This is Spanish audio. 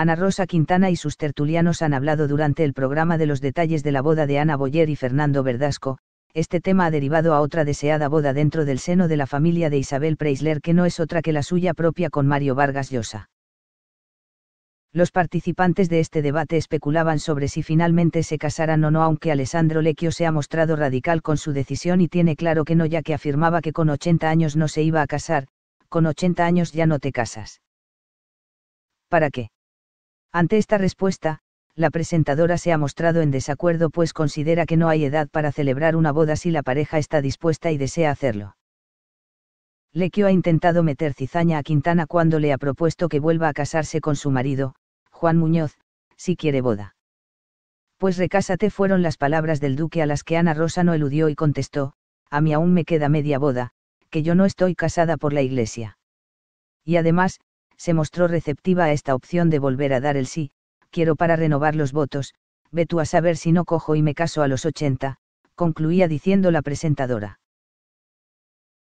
Ana Rosa Quintana y sus tertulianos han hablado durante el programa de los detalles de la boda de Ana Boyer y Fernando Verdasco, este tema ha derivado a otra deseada boda dentro del seno de la familia de Isabel Preisler que no es otra que la suya propia con Mario Vargas Llosa. Los participantes de este debate especulaban sobre si finalmente se casaran o no, aunque Alessandro Lecchio se ha mostrado radical con su decisión y tiene claro que no, ya que afirmaba que con 80 años no se iba a casar, con 80 años ya no te casas. ¿Para qué? Ante esta respuesta, la presentadora se ha mostrado en desacuerdo pues considera que no hay edad para celebrar una boda si la pareja está dispuesta y desea hacerlo. Lequio ha intentado meter cizaña a Quintana cuando le ha propuesto que vuelva a casarse con su marido, Juan Muñoz, si quiere boda. Pues recásate fueron las palabras del duque a las que Ana Rosa no eludió y contestó, a mí aún me queda media boda, que yo no estoy casada por la iglesia. Y además, se mostró receptiva a esta opción de volver a dar el sí, quiero para renovar los votos, ve tú a saber si no cojo y me caso a los 80, concluía diciendo la presentadora.